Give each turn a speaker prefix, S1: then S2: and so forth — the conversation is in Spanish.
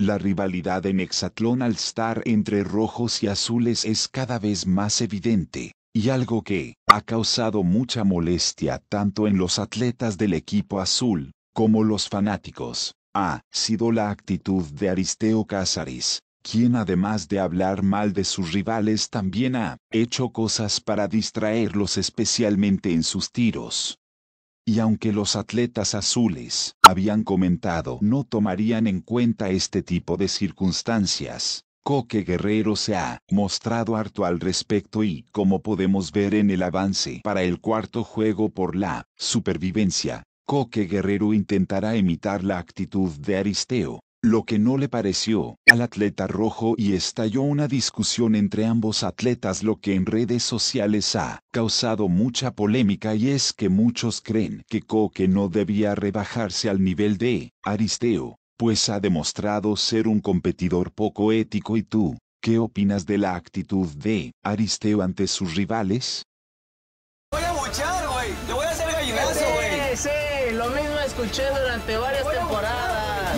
S1: La rivalidad en Hexatlón al estar entre rojos y azules es cada vez más evidente, y algo que ha causado mucha molestia tanto en los atletas del equipo azul como los fanáticos, ha sido la actitud de Aristeo Cázares, quien además de hablar mal de sus rivales también ha hecho cosas para distraerlos especialmente en sus tiros y aunque los atletas azules habían comentado no tomarían en cuenta este tipo de circunstancias, Coque Guerrero se ha mostrado harto al respecto y, como podemos ver en el avance para el cuarto juego por la supervivencia, Coque Guerrero intentará imitar la actitud de Aristeo, lo que no le pareció al atleta rojo y estalló una discusión entre ambos atletas lo que en redes sociales ha causado mucha polémica y es que muchos creen que Coque no debía rebajarse al nivel de Aristeo, pues ha demostrado ser un competidor poco ético y tú, ¿qué opinas de la actitud de Aristeo ante sus rivales?
S2: Voy a voy a lo mismo durante varias temporadas.